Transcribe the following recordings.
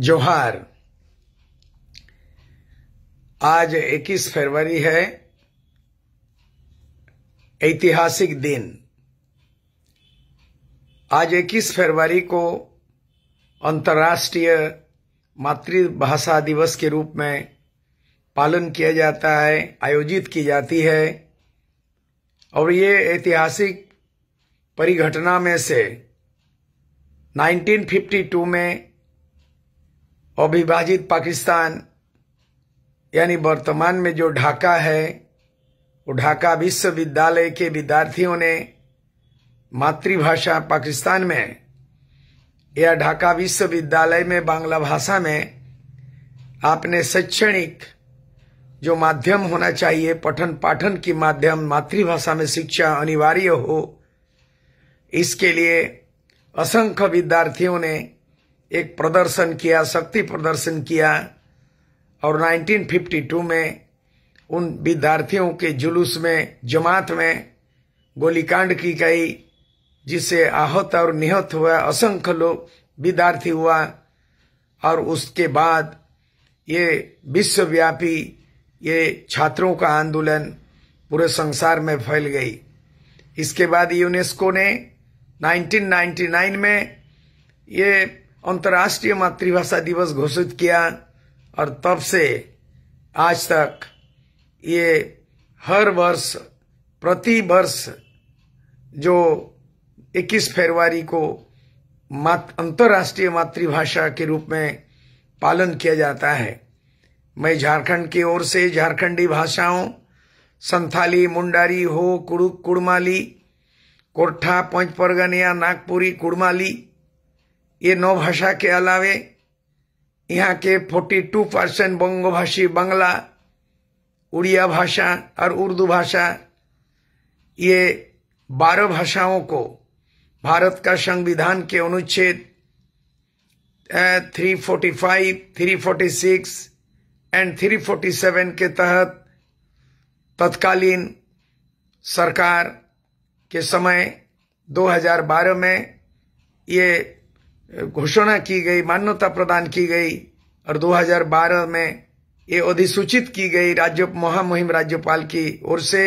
जोहार आज 21 फरवरी है ऐतिहासिक दिन आज 21 फरवरी को अंतर्राष्ट्रीय मातृभाषा दिवस के रूप में पालन किया जाता है आयोजित की जाती है और ये ऐतिहासिक परिघटना में से 1952 में अविभाजित पाकिस्तान यानी वर्तमान में जो ढाका है वो ढाका विश्वविद्यालय के विद्यार्थियों ने मातृभाषा पाकिस्तान में या ढाका विश्वविद्यालय में बांग्ला भाषा में आपने शैक्षणिक जो माध्यम होना चाहिए पठन पाठन की माध्यम मातृभाषा में शिक्षा अनिवार्य हो इसके लिए असंख्य विद्यार्थियों ने एक प्रदर्शन किया शक्ति प्रदर्शन किया और 1952 में उन विद्यार्थियों के जुलूस में जमात में गोलीकांड की गई जिससे आहत और निहत हुआ असंख्य लोग विद्यार्थी हुआ और उसके बाद ये विश्वव्यापी ये छात्रों का आंदोलन पूरे संसार में फैल गई इसके बाद यूनेस्को ने 1999 में ये अंतर्राष्ट्रीय मातृभाषा दिवस घोषित किया और तब से आज तक ये हर वर्ष प्रति वर्ष जो 21 फरवरी को मात अंतर्राष्ट्रीय मातृभाषा के रूप में पालन किया जाता है मैं झारखंड की ओर से झारखंडी भाषाओं संथाली मुंडारी हो कुड़ुक कुड़माली कोठा पंच परगनिया नागपुरी कुड़माली ये नौ भाषा के अलावे यहाँ के 42 परसेंट बंगो भाषी बांग्ला उड़िया भाषा और उर्दू भाषा ये बारह भाषाओं को भारत का संविधान के अनुच्छेद 345, 346 एंड 347 के तहत तत्कालीन सरकार के समय 2012 में ये घोषणा की गई मान्यता प्रदान की गई और 2012 में ये अधिसूचित की गई राज्य महामहिम राज्यपाल की ओर से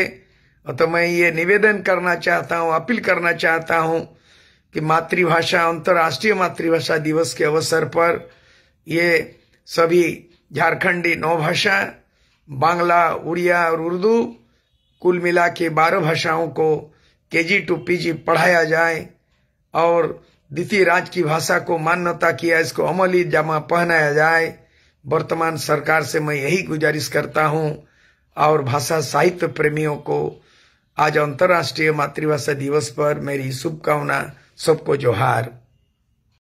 और तो मैं ये निवेदन करना चाहता हूँ अपील करना चाहता हूँ कि मातृभाषा अंतर्राष्ट्रीय मातृभाषा दिवस के अवसर पर ये सभी झारखंडी नौ भाषा बांग्ला उड़िया और उर्दू कुल मिला के बारह भाषाओं को के जी टू पी जी पढ़ाया जाए और द्वितीय राज्य की भाषा को मान्यता किया इसको अमली जमा पहनाया जाए वर्तमान सरकार से मैं यही गुजारिश करता हूं और भाषा साहित्य प्रेमियों को आज अंतर्राष्ट्रीय मातृभाषा दिवस पर मेरी शुभकामना सबको जोहार